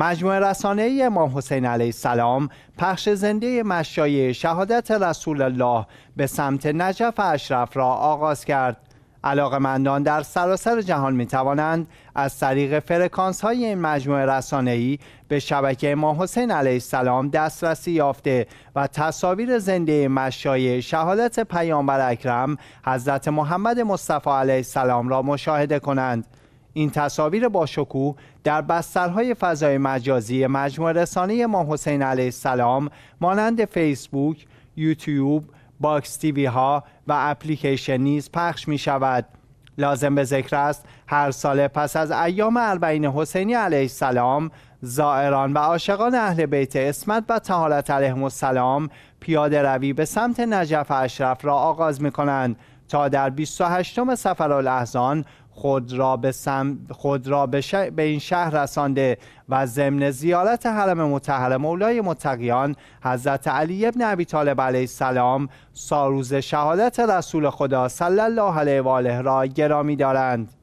مجموعه رسانه‌ای امام حسین علیه السلام پخش زنده مشایع شهادت رسول الله به سمت نجف اشرف را آغاز کرد. مندان در سراسر جهان می توانند از طریق فرکانس های این مجموعه ای به شبکه امام حسین علیه السلام دسترسی یافته و تصاویر زنده مشایع شهادت پیامبر اکرم حضرت محمد مصطفی علیه السلام را مشاهده کنند. این تصاویر با شکوه در بسترهای فضای مجازی مجموع رسانه ما حسین علیه السلام مانند فیسبوک، یوتیوب، باکس تیوی ها و اپلیکیشن نیز پخش می شود. لازم به ذکر است هر ساله پس از ایام اربعین حسینی علیه السلام زائران و عاشقان اهل بیت اسمت و تهارت علیهم السلام پیاده روی به سمت نجف اشرف را آغاز می کنند تا در 28 سفر الاحزان خود را به, خود را به, این شهر رسانده و ضمن زیارت حرم متحر مولای متقیان حضرت علی ابن ابی طالب علیه السلام ساروز شهادت رسول خدا صلی الله علیه و آله را گرامی دارند